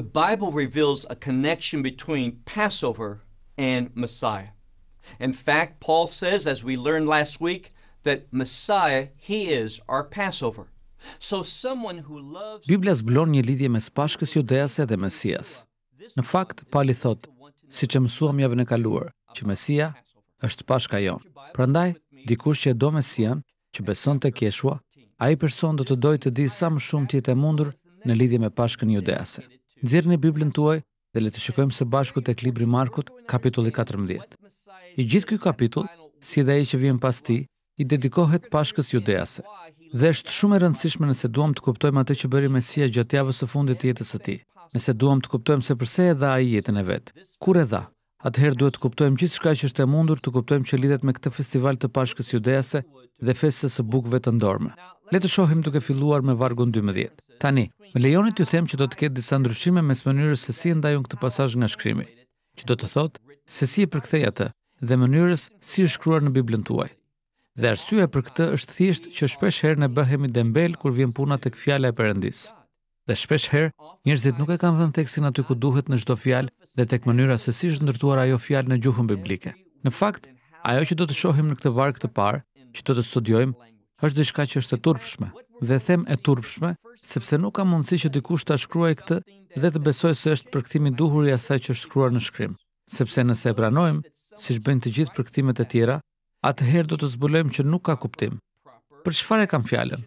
the bible reveals a connection between passover and messiah in fact paul says as we learned last week that messiah he is our passover so someone who loves biblia zbulon një lidhje mes pashkes judease dhe mesias në fakt Pali thot siç e mësuam javën e kaluar që mesia është pashka jon prandaj dikush që e do mesian që beson te keshua ai person do të dojë të di sa më shumë ti të mundur në lidhje me pashkën judease Nxjerrni një Biblën tuaj dhe le të shikojmë së bashku tek libri i Markut, kapitulli 14. I gjithë ky kapitull, si dhe ai që vjen pas tij, i dedikohet Pashkës Judease. Dhe është shumë e rëndësishme nëse duam të kuptojmë atë që bëri Mesia gjatë javës së fundit të jetës së tij. Nëse duam të kuptojmë se pse e dha ai jetën e vet. Kur e dha? atëherë duhet të kuptojmë gjithë shka që është e mundur të kuptojmë që lidhet me këtë festival të pashkës judease dhe festës e bukve të ndorme. Le të shohim duke filluar me vargun 12. Tani, me lejonit ju them që do të ketë disa ndryshime mes mënyrës se si ndajun këtë pasaj nga shkrimi, që do të thotë se si e përktheja të dhe mënyrës si është shkruar në Biblën tuaj. Dhe arsye për këtë është thjesht që shpesh herë në bëhemi dembel kur vjen puna të këfjale e përëndisë dhe shpesh herë, njerëzit nuk e kanë vënë theksin aty ku duhet në çdo fjalë dhe tek mënyra se si është ndërtuar ajo fjalë në gjuhën biblike. Në fakt, ajo që do të shohim në këtë varg të parë, që do të studiojmë, është diçka që është e turpshme. Dhe them e turpshme sepse nuk kam mundësi që dikush ta shkruaj këtë dhe të besoj se është përkthimi i duhur i asaj që është shkruar në shkrim. Sepse nëse e pranojmë, siç bëjnë të gjithë përkthimet e tjera, atëherë do të zbulojmë që nuk ka kuptim. Për çfarë kam fjalën?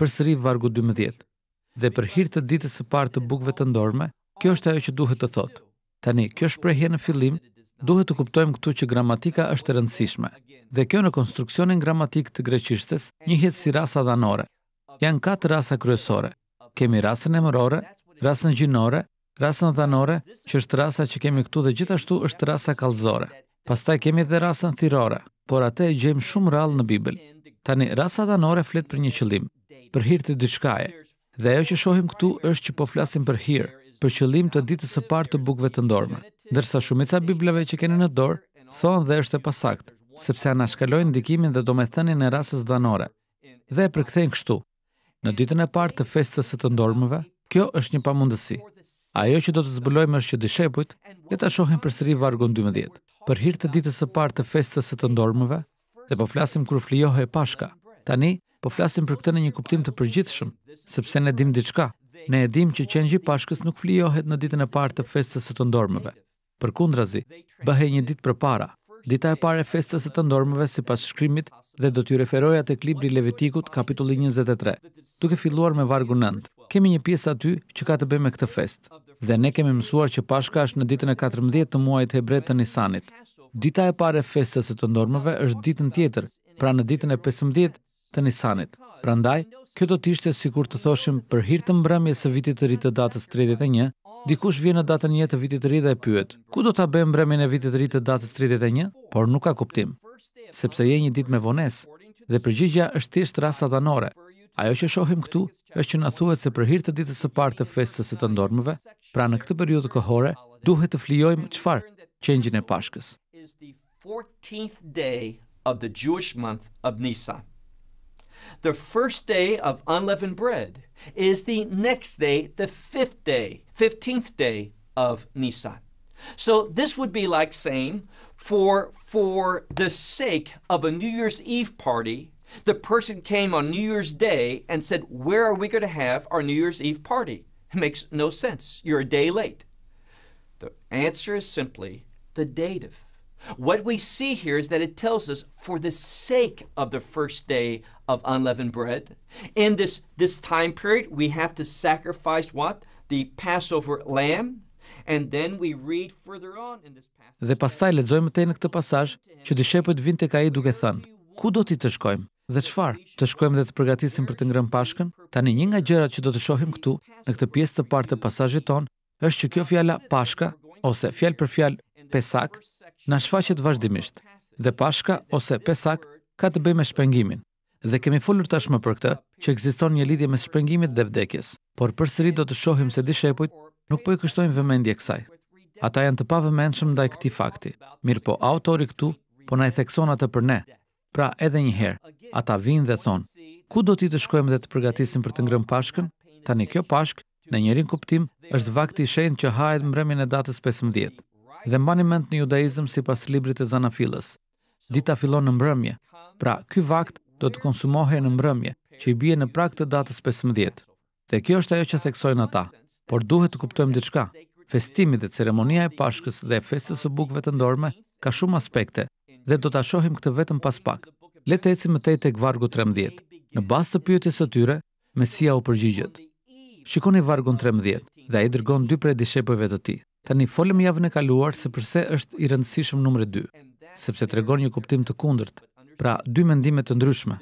Përsëri vargu 12 dhe për hirtë të ditës së parë të bukëve të ndorme, kjo është ajo që duhet të thotë. Tani, kjo shprehje në fillim duhet të kuptojmë këtu që gramatika është e rëndësishme. Dhe kjo në konstruksionin gramatik të greqishtes njihet si rasa dhanore. Janë katër rasa kryesore. Kemi rasën emërore, rasën gjinore, rasën dhanore, që është rasa që kemi këtu dhe gjithashtu është rasa kallëzore. Pastaj kemi edhe rasën thirrore, por atë e gjejmë shumë rrallë në Bibël. Tani rasa dhanore flet për një qëllim, për hirtë të diçkaje. Dhe ajo që shohim këtu është që po flasim për hirë, për qëllim të ditës së parë të bukëve të ndormë. Ndërsa shumica biblave që keni në dorë, thonë dhe është e pasakt, sepse anë shkalojnë ndikimin dhe do me thëni në rasës dhanore. Dhe e përkthejnë kështu. Në ditën e parë të festës e të ndormëve, kjo është një pamundësi. Ajo që do të zbulojmë është që dishepujt le ta shohim përsëri vargun 12. Për hir të ditës së parë të festës së të ndormëve, dhe po flasim kur flijohej Pashka. Tani, po flasim për këtë në një kuptim të përgjithshëm, sepse ne dim diçka. Ne e dim që qengji Pashkës nuk flijohet në ditën e parë të festës së të ndormëve. Përkundrazi, bëhej një ditë përpara. Dita e parë e festës së të ndormëve sipas shkrimit dhe do t'ju referoj atë librit Levitikut kapitulli 23. Duke filluar me vargu 9, kemi një pjesë aty që ka të bëjë me këtë festë. Dhe ne kemi mësuar që Pashka është në ditën e 14 të muajit hebrej të Nisanit. Dita e parë e festës së të ndormëve është ditën tjetër, pra në ditën e të Nisanit. Prandaj, kjo do të ishte sikur të thoshim për hir të mbrëmjes së vitit të ri të datës 31. Dikush vjen në datën 1 të vitit të ri dhe e pyet: "Ku do ta bëjmë mbrëmjen e vitit të ri të datës 31?" Por nuk ka kuptim, sepse je një ditë me vones dhe përgjigjja është thjesht rasa dhanore. Ajo që shohim këtu është që na thuhet se për hir të ditës së parë të festës së të ndormëve, pra në këtë periudhë kohore, duhet të flijojmë çfarë? Qëngjin e Pashkës. 14th day of the Jewish month of Nisan. The first day of unleavened bread is the next day, the fifth day, 15th day of Nisan. So this would be like saying, for, for the sake of a New Year's Eve party, the person came on New Year's Day and said, Where are we going to have our New Year's Eve party? It makes no sense. You're a day late. The answer is simply the dative. What we see here is that it tells us for the sake of the first day of unleavened bread, in this this time period we have to sacrifice what? The Passover lamb. And then we read further on in this passage. Dhe pastaj lexojmë tej në këtë pasazh që dishepët vinë tek ai duke thënë, "Ku do ti të shkojmë?" Dhe çfarë? Të shkojmë dhe të përgatisim për të ngrënë Pashkën? Tani një nga gjërat që do të shohim këtu në këtë pjesë të parë të pasazhit ton është që kjo fjala Pashka ose fjalë për fjalë Pesak, në shfaqet vazhdimisht, dhe Pashka ose Pesak ka të bëj me shpengimin. Dhe kemi folur tashmë për këtë, që ekziston një lidhje me shpengimit dhe vdekjes, por përsëri do të shohim se di shepujt nuk po i kështojnë vëmendje kësaj. Ata janë të pavëmendshëm ndaj këtij fakti. Mirë po autori këtu po na i thekson atë për ne. Pra edhe njëherë, ata vinë dhe thonë, ku do ti të shkojmë dhe të përgatisim për të ngrën pashkën? Tani kjo pashkë, në njërin kuptim, është vakti i shenjtë që hahet mbrëmjen e datës 15 dhe mbani mend në judaizëm si pas librit e filës. Dita fillon në mbrëmje, pra ky vakt do të konsumohe në mbrëmje, që i bie në prak të datës 15. Dhe kjo është ajo që theksojnë ata, por duhet të kuptojmë diçka. Festimi dhe ceremonia e pashkës dhe festës së bukve të ndorme ka shumë aspekte dhe do të ashohim këtë vetëm pas pak. Le të cimë më tej të këvargu 13. Në bastë të pyëtjes të tyre, Mesia u përgjigjet. Shikoni vargun 13 dhe a i dërgon dy prej dishepëve të ti një folëm javën e kaluar se përse është i rëndësishëm numri 2, sepse të regon një kuptim të kundërt, pra dy mendimet të ndryshme.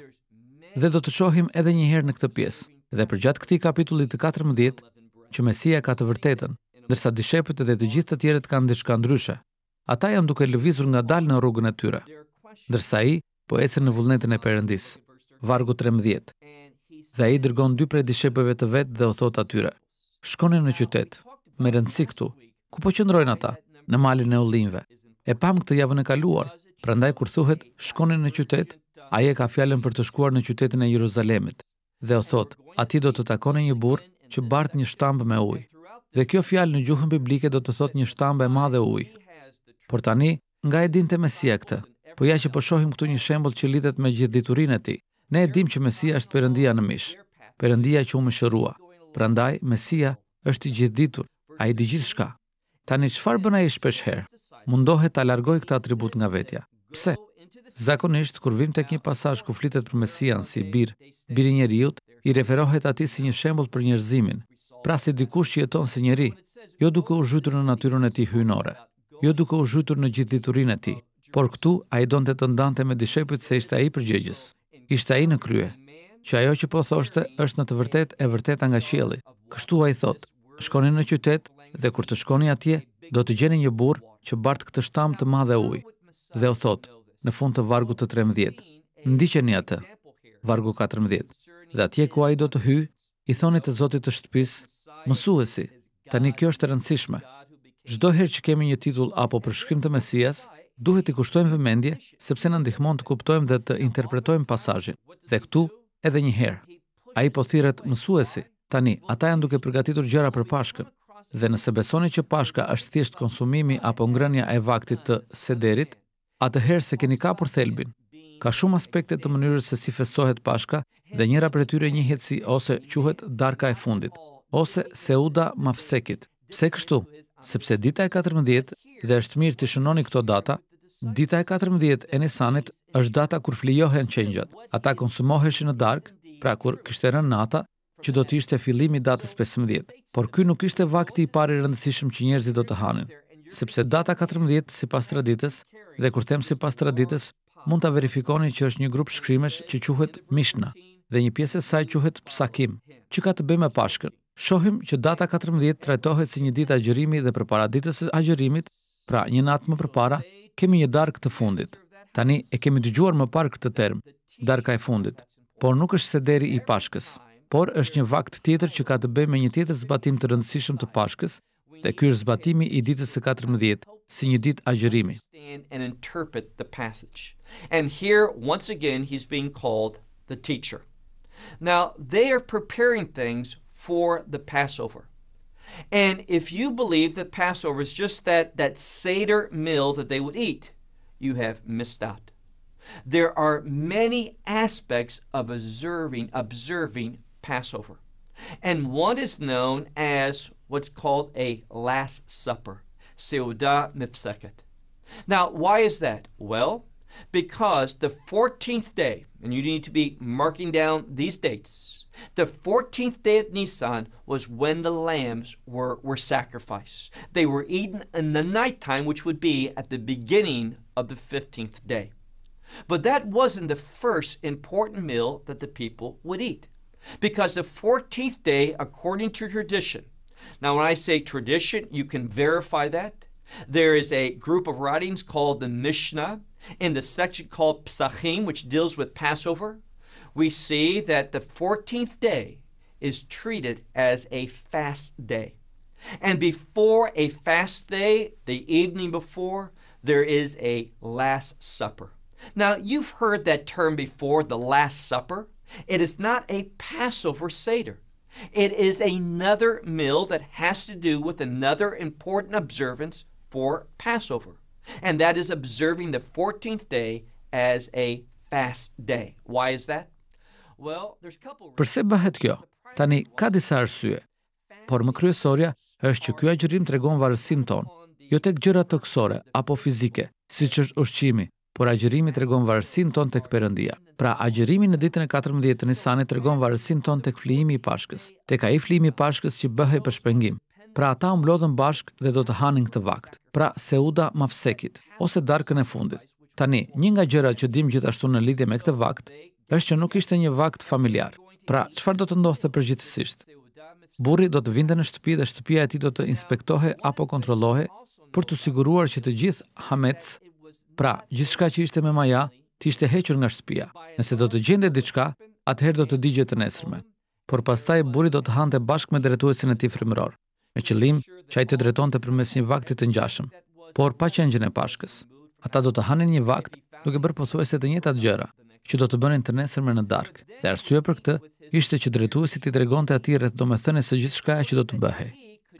Dhe do të shohim edhe njëherë në këtë pjesë, dhe përgjatë këti kapitullit të 14, që Mesia ka të vërtetën, ndërsa dishepët edhe të gjithë të tjeret kanë dishka ndryshe. Ata janë duke lëvizur nga dalë në rrugën e tyre, ndërsa i po ecën në vullnetin e përëndis, vargu 13. Dhe i dërgon dy prej dishepëve të vetë dhe o thot atyre, shkonin në qytet, me rëndësi këtu, Ku po qëndrojnë ata? Në malin e ullinve. E pam këtë javën e kaluar, prandaj kur thuhet, shkonin në qytet, aje ka fjallën për të shkuar në qytetin e Jeruzalemit, dhe o thot, ati do të takone një burë që bartë një shtambë me ujë. Dhe kjo fjallë në gjuhën biblike do të thot një shtambë e madhe ujë. Por tani, nga e din të mesia këtë, po ja që po shohim këtu një shembol që litet me gjithditurin e ti, ne e dim që mesia është përëndia në mishë, përëndia që u më shërua. Prandaj, mesia është i gjithditur, a i di gjithë shka. Tani çfarë bën ai shpesh herë? Mundohet ta largoj këtë atribut nga vetja. Pse? Zakonisht kur vim tek një pasazh ku flitet për Mesian si bir, bir i njeriu, i referohet atij si një shembull për njerëzimin, pra si dikush që jeton si njeri, jo duke u zhytur në natyrën e tij hyjnore, jo duke u zhytur në gjithë diturinë e tij, por këtu ai donte të ndante me dishepujt se ishte ai përgjegjës. Ishte ai në krye që ajo që po thoshte është në të vërtet e vërteta nga qjeli. Kështu a i thotë, shkoni në qytet dhe kur të shkoni atje, do të gjeni një bur që bartë këtë shtam të madhe uj. Dhe o thotë, në fund të vargu të tre ndiqeni ndi që një atë, vargu katër dhe atje ku a i do të hy, i thoni të zotit të shtëpis, mësuesi, tani kjo është rëndësishme. Zdo her që kemi një titull apo përshkrim të mesias, duhet i kushtojmë vëmendje, sepse në ndihmon të kuptojmë dhe të interpretojmë pasajin. Dhe këtu edhe një herë, a i po thiret mësuesi, Tani, ata janë duke përgatitur gjëra për pashkën, dhe nëse besoni që pashka është thjesht konsumimi apo ngrënja e vaktit të sederit, atëherë se keni kapur thelbin, ka shumë aspekte të mënyrës se si festohet pashka dhe njëra për tyre njëhet si ose quhet darka e fundit, ose seuda mafsekit. Pse kështu? Sepse dita e 14 dhe është mirë të shënoni këto data, dita e 14 e nisanit është data kur flijohen qenjat. Ata konsumoheshin në dark, pra kur kështë e nata, që do të ishte fillimi i datës 15, por ky nuk ishte vakti i parë i rëndësishëm që njerëzit do të hanin, sepse data 14 sipas traditës dhe kur them sipas traditës, mund ta verifikoni që është një grup shkrimesh që quhet Mishna dhe një pjesë e saj quhet Psakim, që ka të bëjë me Pashkën. Shohim që data 14 trajtohet si një ditë agjërimi dhe përpara ditës së agjërimit, pra një natë më përpara, kemi një darkë të fundit. Tani e kemi dëgjuar më parë këtë term, darka e fundit, por nuk është se deri i Pashkës. por është një vakt tjetër që ka të bëjë me një tjetër zbatim të rëndësishëm të Pashkës, dhe është zbatimi i ditës së 14, si një ditë agjërimi. And interpret the passage. And here once again he's being called the teacher. Now, they are preparing things for the Passover. And if you believe that Passover is just that, that Seder meal that they would eat, you have missed out. There are many aspects of observing, observing Passover. And one is known as what's called a Last Supper, Seudah Mifseket. Now, why is that? Well, because the 14th day, and you need to be marking down these dates, the 14th day of Nisan was when the lambs were, were sacrificed. They were eaten in the nighttime, which would be at the beginning of the 15th day. But that wasn't the first important meal that the people would eat. Because the 14th day, according to tradition, now when I say tradition, you can verify that. There is a group of writings called the Mishnah in the section called Psachim, which deals with Passover. We see that the 14th day is treated as a fast day. And before a fast day, the evening before, there is a Last Supper. Now, you've heard that term before, the Last Supper. It is not a Passover Seder. It is another meal that has to do with another important observance for Passover, and that is observing the 14th day as a fast day. Why is that? Well, there's a couple reasons. Përse bëhet kjo? Tani ka disa arsye. Por më kryesorja është që ky agjërim tregon varësin tonë, jo tek gjërat toksore apo fizike, siç është ushqimi, por agjërimi të regon varësin ton të këpërëndia. Pra, agjërimi në ditën e 14 të nisane të regon varësin ton të këflimi i pashkës, të ka i flimi i pashkës që bëhe për shpengim. Pra, ata umblodhën bashkë dhe do të hanin këtë vakt. Pra, Seuda mafsekit, ose darkën e fundit. Tani, një nga gjëra që dim gjithashtu në lidhje me këtë vakt, është që nuk ishte një vakt familjar. Pra, qëfar do të ndoste përgjithësisht? Burri do të vinde në shtëpi dhe shtëpia e ti do të inspektohe apo kontrolohe për të siguruar që të gjithë hamets Pra, gjithë shka që ishte me Maja, ti ishte hequr nga shtëpia. Nëse do të gjende diçka, atëherë do të digje të nesrme. Por pastaj, buri do të hante bashkë me dretuesin e ti frimëror, me qëllim që ai të dreton të përmes një vaktit të njashëm, por pa qenjën e pashkës. Ata do të hanin një vakt duke bërë pothuese të njëtë atë gjëra, që do të bënin të nesrme në dark, dhe arsye për këtë, ishte që dretuesit i dregon të atire të do me thëne se gjithë shkaja që do të bëhe.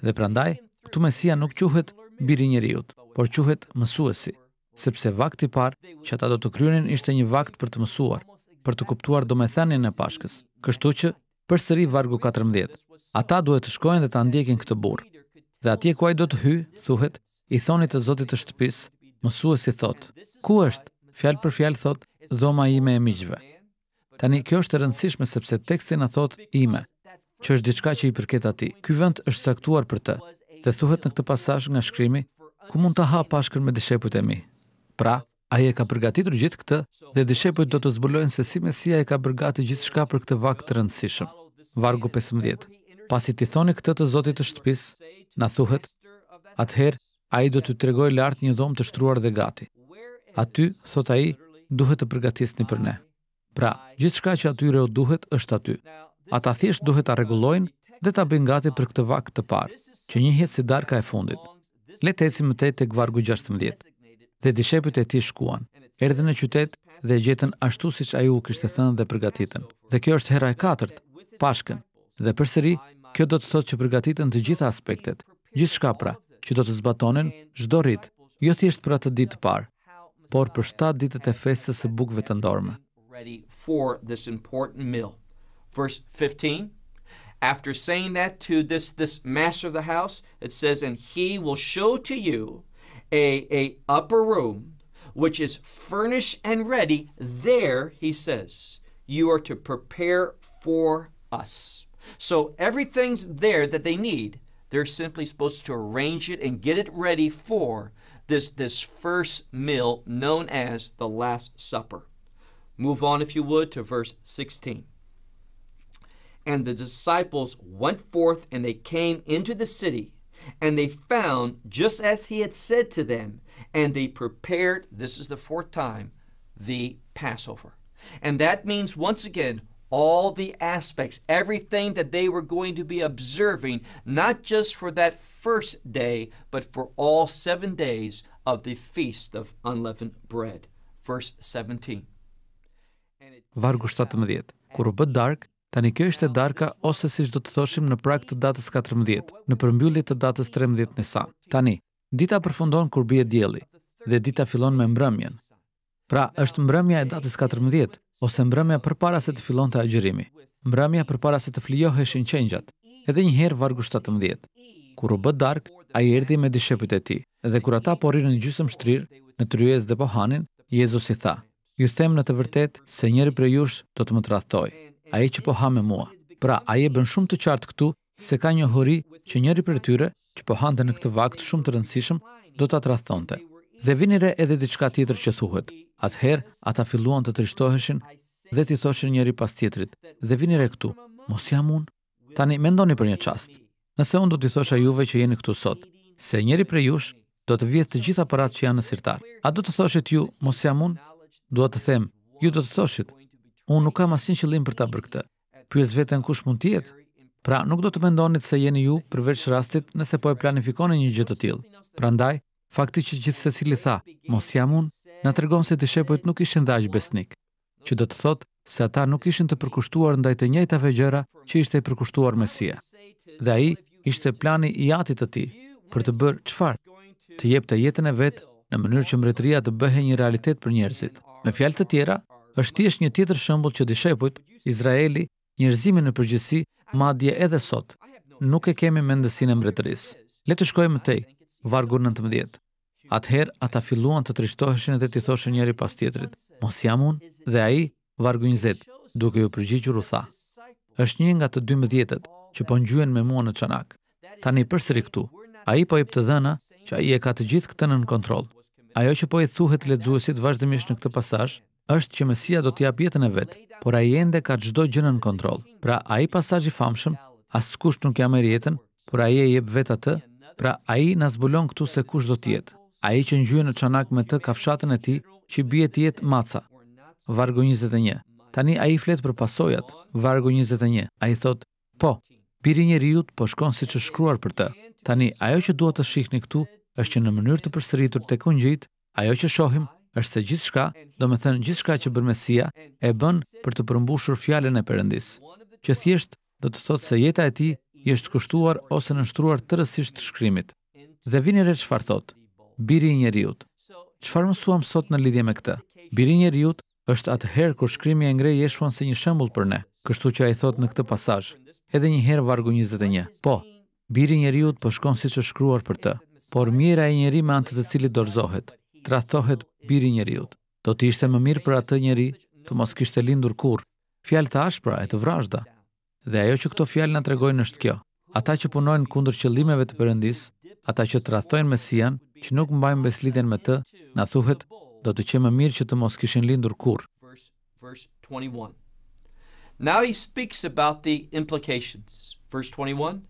Dhe prandaj, këtu mesia nuk quhet biri por quhet mësuesi sepse vakti parë që ata do të kryenin ishte një vakt për të mësuar, për të kuptuar do me e pashkës. Kështu që, për sëri vargu 14, ata duhet të shkojnë dhe të andjekin këtë burë. Dhe atje kuaj do të hy, thuhet, i thonit të zotit të shtëpis, mësuesi si thot, ku është, fjalë për fjalë thot, dhoma ime e miqve. Tani, kjo është e rëndësishme sepse tekstin a thot ime, që është diçka që i përket ati. Ky vend është saktuar për të, dhe thuhet në këtë pasash nga shkrimi, ku mund të ha pashkër me dishepujt e mi. Pra, a e ka përgatitur gjithë këtë dhe dishepojt do të zbulojnë se si Mesia e ka përgatit gjithë shka për këtë vakë të rëndësishëm. Vargu 15. Pas i thoni këtë të zotit të shtëpis, në thuhet, atëherë, a i do të të regoj lartë një dhomë të shtruar dhe gati. Aty, thot a i, duhet të përgatisni për ne. Pra, gjithë shka që atyre o duhet, është aty. Ata thjesht duhet të regulojnë dhe të bëjnë gati për këtë vakë të parë, që një jetë si darka e fundit. Letë eci më tëjtë e gvargu 16 dhe dishepujt e ti shkuan. Erdhën në qytet dhe gjetën ashtu siç ai u kishte thënë dhe përgatitën. Dhe kjo është hera e katërt, Pashkën. Dhe përsëri, kjo do të thotë që përgatiten të gjitha aspektet, gjithçka pra, që do të zbatonin çdo rit, jo thjesht për atë ditë të parë, por për 7 ditët e festës së bukëve të ndormë. After saying that to this this master of the house it says and he will show to you a, a upper room which is furnished and ready. There, he says, you are to prepare for us. So everything's there that they need. They're simply supposed to arrange it and get it ready for this, this first meal known as the Last Supper. Move on, if you would, to verse 16. And the disciples went forth and they came into the city and they found just as he had said to them, and they prepared, this is the fourth time, the Passover. And that means, once again, all the aspects, everything that they were going to be observing, not just for that first day, but for all seven days of the Feast of Unleavened Bread. Verse 17. Vargu 17. Kur u dark. Tani kjo është e darka ose si do të thoshim në prak të datës 14, në përmbyllit të datës 13 në Tani, dita përfundon kur bje djeli dhe dita filon me mbrëmjen. Pra, është mbrëmja e datës 14, ose mbrëmja për para se të filon të agjërimi. Mbrëmja për para se të flijohë e qenjat, edhe njëherë vargu 17. Kur u bët dark, a i erdi me dishepit e ti, edhe kur ata porirë në gjysëm shtrirë, në tryez rjues dhe pohanin, Jezus i tha, ju them në të vërtet se njëri prej jush do të më të a e që po ha me mua. Pra, a e bën shumë të qartë këtu, se ka një hori që njëri për tyre, që po hante në këtë vakt shumë të rëndësishëm, do të atrath thonte. Dhe vinire edhe diçka tjetër që thuhet. Atëher, ata filluan të trishtoheshin dhe të thoshin njëri pas tjetërit. Dhe vinire këtu, mos jam unë, tani mendoni për një qastë. Nëse unë do t'i thosha juve që jeni këtu sot, se njëri për jush do të vjetë të gjitha parat që janë në sirtar. A do të thoshit ju, mos jam unë, do të them, ju do të thoshit, Unë nuk kam asin qëllim për ta bërë këtë. Pyes vetën kush mund tjetë? Pra, nuk do të mendonit se jeni ju përveç rastit nëse po e planifikoni një gjithë të tilë. Pra ndaj, fakti që gjithë se cili tha, mos jam unë, në të regon se të shepojt nuk ishin dhajgj besnik, që do të thotë se ata nuk ishin të përkushtuar ndaj të njëjta vegjera që ishte përkushtuar Mesia. Dhe i, ishte plani i atit të ti për të bërë qfar, të jep të jetën e vetë në mënyrë që mretëria të bëhe një realitet për njerëzit. Me fjalë të tjera, është thjesht një tjetër shembull që dishepujt Izraeli, njerëzimi në përgjithësi, madje edhe sot, nuk e kemi mendësinë mbretërisë. Le të shkojmë tej, vargu 19. Atëherë ata filluan të trishtoheshin dhe t'i thoshin njëri pas tjetrit, mos jam unë dhe ai, vargu 20, duke ju përgjigjur u tha, është një nga të 12 që po ngjyen me mua në çanak. Tani përsëri këtu. Ai po jep të dhëna që ai e ka të gjithë këtë nën kontroll. Ajo që po i thuhet lexuesit vazhdimisht në këtë pasazh është që Mesia do t'ja pjetën e vetë, por a i ende ka gjdo në kontrol. Pra, a i pasaj i famshëm, asë kush nuk jam e rjetën, por a i e jep vetë atë, pra a i nëzbulon këtu se kush do t'jetë. A i që njëjë në qanak me të kafshatën e ti, që bje t'jetë maca. Vargo 21. Tani a i fletë për pasojat. Vargo 21. A i thotë, po, biri një riut po shkon si që shkruar për të. Tani, ajo që duhet të shihni këtu, është që në mënyrë të përsëritur të këngjit, ajo që shohim, është se gjithë shka, do me thënë gjithë shka që bërmesia e bën për të përmbushur fjallën e përëndis, që thjesht do të thotë se jeta e ti jeshtë kushtuar ose nështruar të rësisht të shkrimit. Dhe vini re farë thotë, biri i njeriut. Qëfar mësuam sot në lidhje me këtë? Biri i njeriut është atë herë kur shkrimi e ngrej jeshuan se një shembul për ne, kështu që a i thotë në këtë pasaj, edhe një herë vargu 21. Po, biri i njeriut për po shkon shkruar për të, por mjera e njeri me antët të cilit dorzohet, trathohet biri njeriut. Do të ishte më mirë për atë njeri të mos kishte lindur kurrë. Fjalë të ashpra e të vrazhda. Dhe ajo që këto fjalë na tregojnë është kjo. Ata që punojnë kundër qëllimeve të Perëndis, ata që trathojnë Mesian, që nuk mbajnë besliden me të, na thuhet do të që më mirë që të mos kishin lindur kurrë. Now he speaks about the implications. Verse 21.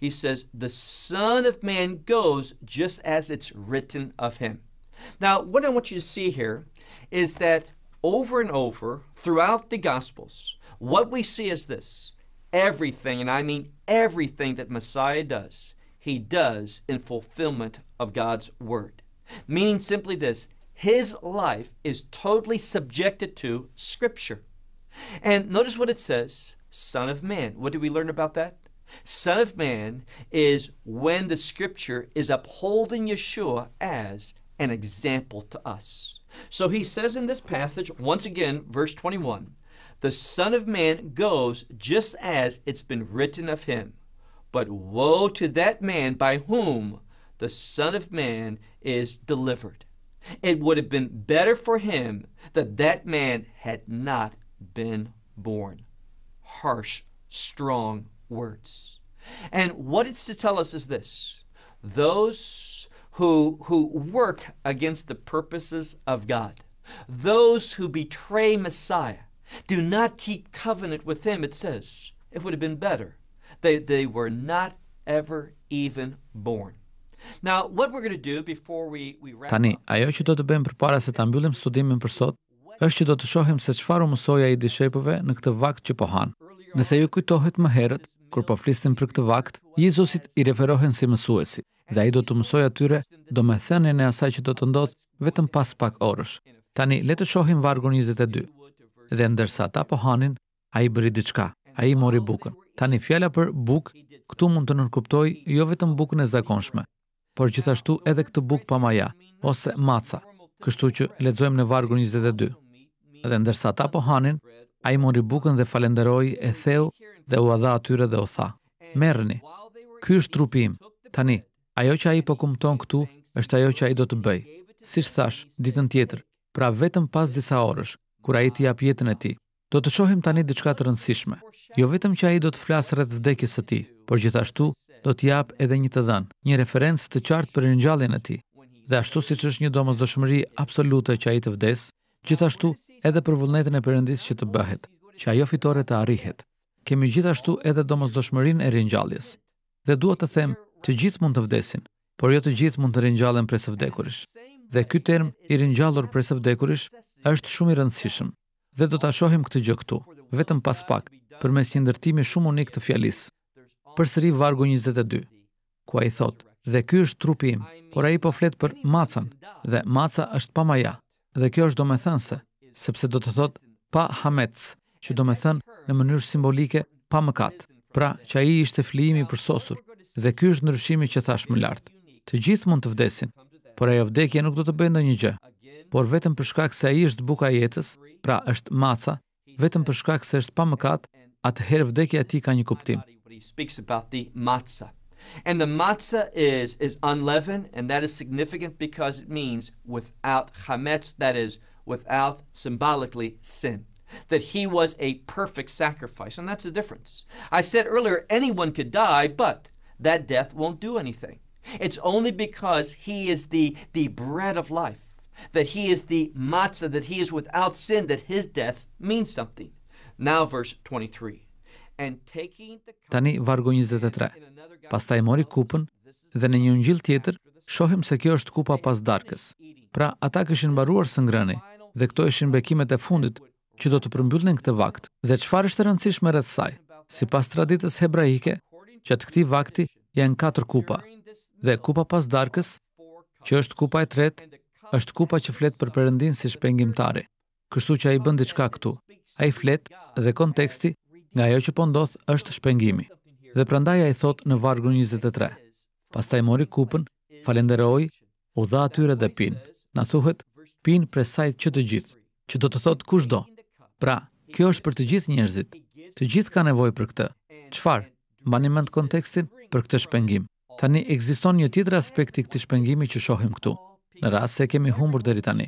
He says the son of man goes just as it's written of him. Now, what I want you to see here is that over and over throughout the Gospels, what we see is this everything, and I mean everything that Messiah does, he does in fulfillment of God's word. Meaning simply this his life is totally subjected to Scripture. And notice what it says Son of Man. What do we learn about that? Son of Man is when the Scripture is upholding Yeshua as an example to us. So he says in this passage, once again, verse 21, the Son of Man goes just as it's been written of him. But woe to that man by whom the Son of Man is delivered. It would have been better for him that that man had not been born. Harsh, strong words. And what it's to tell us is this those who who work against the purposes of God. Those who betray Messiah do not keep covenant with him it says. It would have been better they they were not ever even born. Now what we're going to do before we we wrap Tani, ajo që do të bëjmë përpara se ta mbyllim studimin për sot, është që do të shohim se çfarë u mësoi ai dishepëve në këtë vakt që po han. Nëse ju kujtohet më herët, kur po flisnim për këtë vakt, Jezusit i referohen si mësuesi dhe ai do të mësoj atyre do me thënin e asaj që do të ndodh vetëm pas pak orësh. Tani, le të shohim vargu 22. Dhe ndërsa ta po hanin, a i bëri diçka, a i mori bukën. Tani, fjalla për buk, këtu mund të nërkuptoj jo vetëm bukën e zakonshme, por gjithashtu edhe këtë buk pa maja, ose maca, kështu që lexojmë në vargu 22. Dhe ndërsa ta po hanin, a i mori bukën dhe falenderoi e theu dhe u dha atyre dhe u tha. Merrni. ky është im. tani, Ajo që ai po kumton këtu është ajo që ai do të bëjë. Siç thash, ditën tjetër, pra vetëm pas disa orësh, kur ai të jap jetën e tij, do të shohim tani diçka të rëndësishme. Jo vetëm që ai do të flasë rreth vdekjes së tij, por gjithashtu do të jap edhe një të dhënë, një referencë të qartë për ringjalljen e tij. Dhe ashtu siç është një domosdoshmëri absolute që ai të vdes, gjithashtu edhe për vullnetin e Perëndisë që të bëhet, që ajo fitore të arrihet. Kemi gjithashtu edhe domosdoshmërinë e ringjalljes. Dhe dua të them Të gjithë mund të vdesin, por jo të gjithë mund të rinjallën prej së vdekurish. Dhe ky term i rinjallur prej së vdekurish është shumë i rëndësishëm. Dhe do të ashohim këtë gjë këtu, vetëm pas pak, për mes një ndërtimi shumë unik të fjalis. Për sëri vargu 22, ku a i thot, dhe ky është trupim, por a i po flet për macën, dhe maca është pa maja, dhe kjo është do me sepse do të thot pa hamets, që do në mënyrë simbolike pa mëkat, pra që ai ishte flijimi për sosur, dhe ky është ndryshimi që thash më lart. Të gjithë mund të vdesin, por ajo vdekje nuk do të bëjë ndonjë gjë. Por vetëm për shkak se ai është buka e jetës, pra është maca, vetëm për shkak se është pa mëkat, atëherë vdekja e tij ka një kuptim. And the matzah is is unleavened and that is significant because it means without chametz that is without symbolically sin that he was a perfect sacrifice and that's the difference. I said earlier anyone could die but that death won't do anything. It's only because he is the the bread of life, that he is the matzah, that he is without sin, that his death means something. Now verse 23. And taking the Tani vargu 23. Pastaj mori kupën dhe në një ngjill tjetër shohim se kjo është kupa pas darkës. Pra ata kishin mbaruar së ngrëni dhe këto ishin bekimet e fundit që do të përmbyllnin këtë vakt. Dhe çfarë është e rëndësishme rreth saj? Sipas traditës hebraike, që të këti vakti janë katër kupa, dhe kupa pas darkës, që është kupa e tretë, është kupa që flet për përëndin si shpengimtare, kështu që a i bëndi qka këtu, a i flet dhe konteksti nga jo që pondoth është shpengimi, dhe prandaj a i thot në vargu 23. ta i mori kupën, falenderoj, u dha atyre dhe pin. Na thuhet, pin pre sajt që të gjithë, që do të thotë kush do. Pra, kjo është për të gjithë njerëzit. Të gjithë ka nevoj për këtë. Qfarë? mbani mend kontekstin për këtë shpengim. Tani ekziston një tjetër aspekt i këtij shpengimi që shohim këtu. Në rast se kemi humbur deri tani,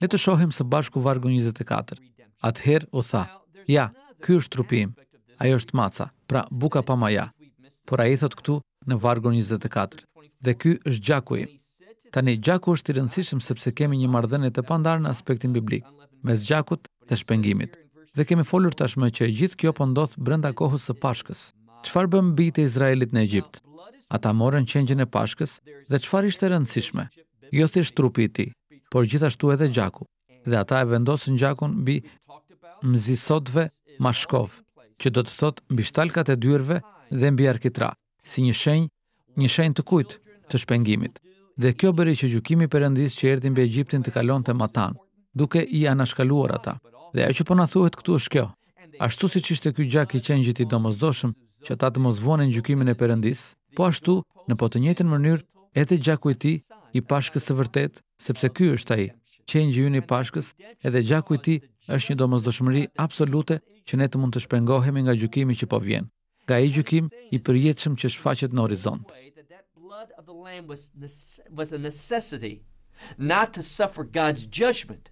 le të shohim së bashku vargu 24. Ather u tha: "Ja, ky është trupi im. Ai është maca, pra buka pa maja." Por ai thot këtu në vargu 24, "Dhe ky është gjaku im." Tani gjaku është i rëndësishëm sepse kemi një marrëdhënie të pandar në aspektin biblik mes gjakut dhe shpengimit. Dhe kemi folur tashmë që gjithë kjo po ndodh brenda kohës së Pashkës. Qëfar bëm bitë e Izraelit në Egjipt? Ata morën qenjën e pashkës dhe qëfar ishte rëndësishme? Jo thish trupi i ti, por gjithashtu edhe gjaku. Dhe ata e vendosën gjakun bi mzisotve mashkov, që do të thotë mbi shtalkat e dyrve dhe mbi arkitra, si një shenjë, një shenjë të kujt të shpengimit. Dhe kjo bëri që gjykimi përëndis që erdhi mbi Egjiptin të kalonte të matan, duke i anashkaluar ata. Dhe ajo që po na thuhet këtu është kjo. Ashtu siç ishte ky gjak i qengjit i domosdoshëm, që ata të mos vuanin gjykimin e Perëndis, po ashtu në po të njëjtën mënyrë e të gjaku i i pashkës së vërtet, sepse ky është ai, qengji i pashkës, edhe gjaku i është një domosdoshmëri absolute që ne të mund të shpengohemi nga gjykimi që po vjen. Ga i gjykim i përjetëshëm që shfaqet në horizont. was a necessity not to suffer God's judgment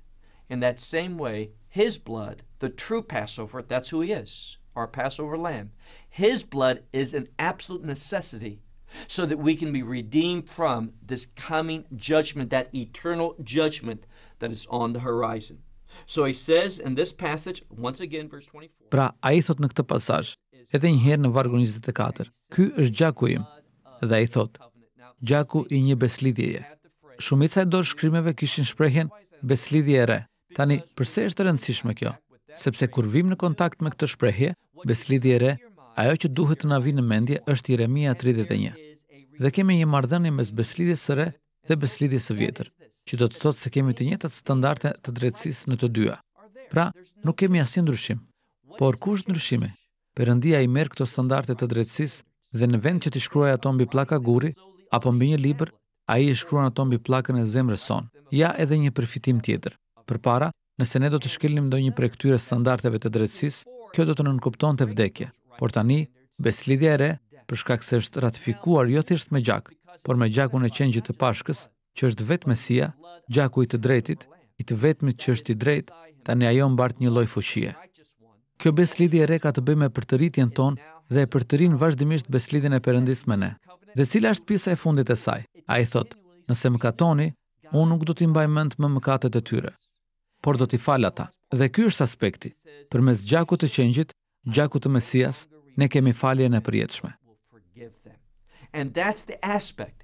in that same way his blood the true passover that's who he is our passover lamb his blood is an absolute necessity so that we can be redeemed from this coming judgment that eternal judgment that is on the horizon so he says in this passage once again verse 24 pra ai thot në këtë pasazh edhe një herë në vargu 24 ky është gjaku im dhe ai thot gjaku i një beslidhjeje shumica e do shkrimeve kishin shprehen beslidhje e re tani përse është e rëndësishme kjo sepse kur vim në kontakt me këtë shprehje, beslidhje e re, ajo që duhet të na vinë në mendje është Jeremia 31. Dhe kemi një marrëdhënie mes beslidhjes së re dhe beslidhjes së vjetër, që do të thotë se kemi të njëjtat standarde të drejtësisë në të dyja. Pra, nuk kemi asnjë ndryshim. Por kush ndryshimi? Perëndia i merr këto standarde të drejtësisë dhe në vend që të shkruajë ato mbi pllaka guri apo mbi një libër, ai e shkruan ato mbi pllakën e zemrës sonë. Ja edhe një përfitim tjetër. Përpara, Nëse ne do të shkelnim ndonjë prej këtyre standardeve të drejtësisë, kjo do të nënkuptonte vdekje. Por tani, beslidhja e re, për shkak se është ratifikuar jo thjesht me gjak, por me gjakun e qengjit të Pashkës, që është vetë Mesia, gjaku i të drejtit, i të vetmit që është i drejt, tani ajo mbart një lloj fuqie. Kjo beslidhje e re ka të bëjë me përtëritjen tonë dhe e përtërin vazhdimisht beslidhjen e Perëndisë me ne. Dhe cila është pjesa e fundit e saj? Ai thotë, nëse mëkatoni, unë nuk do t'i mbaj mend më mëkatet e tyre por do t'i falë ata. Dhe ky është aspekti. Përmes gjakut të qengjit, gjakut të Mesias, ne kemi faljen e përjetshme. And that's the aspect.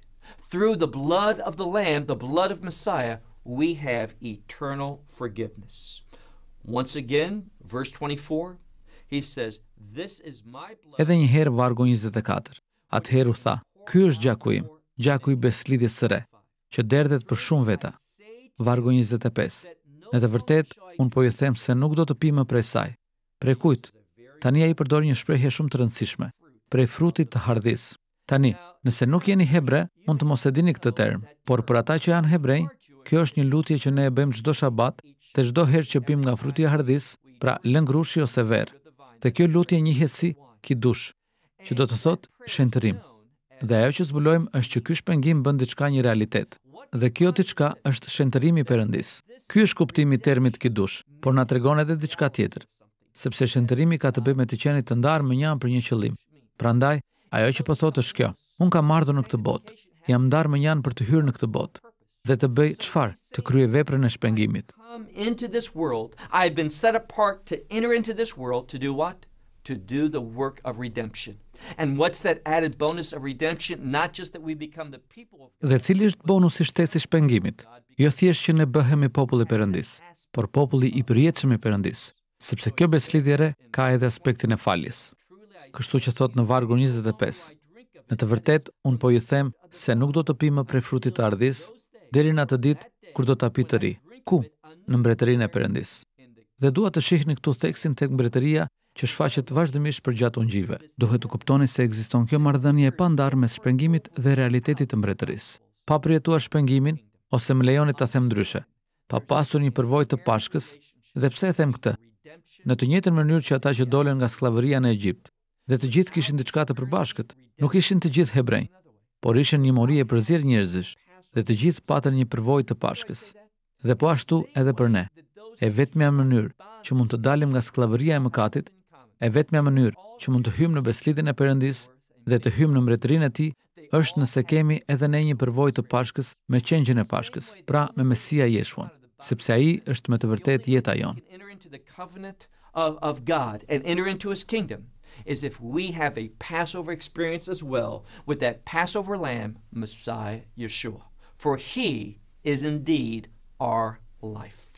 Through the blood of the lamb, the blood of Messiah, we have eternal forgiveness. Once again, verse 24, he says, "This is my blood." Edhe një herë vargu 24. Atëherë u tha, "Ky është gjaku im, gjaku i beslidhjes së re, që derdhet për shumë veta." Vargu Në të vërtet, unë po ju them se nuk do të pi më prej saj. Prej kujt, tani a i përdor një shprejhe shumë të rëndësishme, prej frutit të hardhis. Tani, nëse nuk jeni hebre, mund të mos edini këtë term, por për ata që janë hebrej, kjo është një lutje që ne e bëjmë gjdo shabat të gjdo her që pim nga frutit të hardhis, pra lëngrushi ose verë. Dhe kjo lutje një hetësi ki dush, që do të thotë shenterim. Dhe ajo që zbulojmë është që ky shpengim bën diçka një realitet dhe kjo të qka është shenterimi përëndis. rëndis. Ky është kuptimi termit kidush, por nga të regon edhe të qka tjetër, sepse shenterimi ka të bëjmë me të qenit të ndarë më njanë për një qëllim. Pra ndaj, ajo që po thotë është kjo, unë ka mardhë në këtë botë, jam ndarë më njanë për të hyrë në këtë botë, dhe të bëj qfarë të krye veprën e shpengimit. Në këtë And what's that added bonus of redemption? Not just that we become the people of God. Dhe cili është bonusi shtesë shpengimit? Jo thjesht që ne bëhemi populli i Perëndis, por populli i përjetshëm i Perëndis, sepse kjo beslidhje ka edhe aspektin e faljes. Kështu që thot në vargu 25, në të vërtet, unë po ju them se nuk do të pi më prej frutit të ardhis, deri në atë ditë kur do të api të ri, ku? Në mbretërin e përëndis. Dhe dua të shihni këtu theksin të mbretëria që shfaqet vazhdimisht për gjatë ungjive. Duhet të kuptoni se egziston kjo mardhënje e pandar me shpengimit dhe realitetit të mbretëris. Pa përjetua shpengimin, ose më lejonit të them dryshe, pa pasur një përvoj të pashkës, dhe pse e them këtë? Në të njëtër mënyrë që ata që dolen nga sklavëria në Egjipt, dhe të gjithë kishin të qka të përbashkët, nuk ishin të gjithë hebrej, por ishin një mori e përzir njërzish, dhe të gjithë patër një përvoj të pashkës. Dhe po ashtu edhe për ne, e vetëmja mënyrë që mund të dalim nga sklavëria e mëkatit, e vetë mënyrë që mund të hymë në beslidin e përëndis dhe të hymë në mretërin e ti, është nëse kemi edhe ne një përvoj të pashkës me qenjën e pashkës, pra me Mesia Jeshua, sepse a i është me të vërtet jeta jonë. Në në në në në në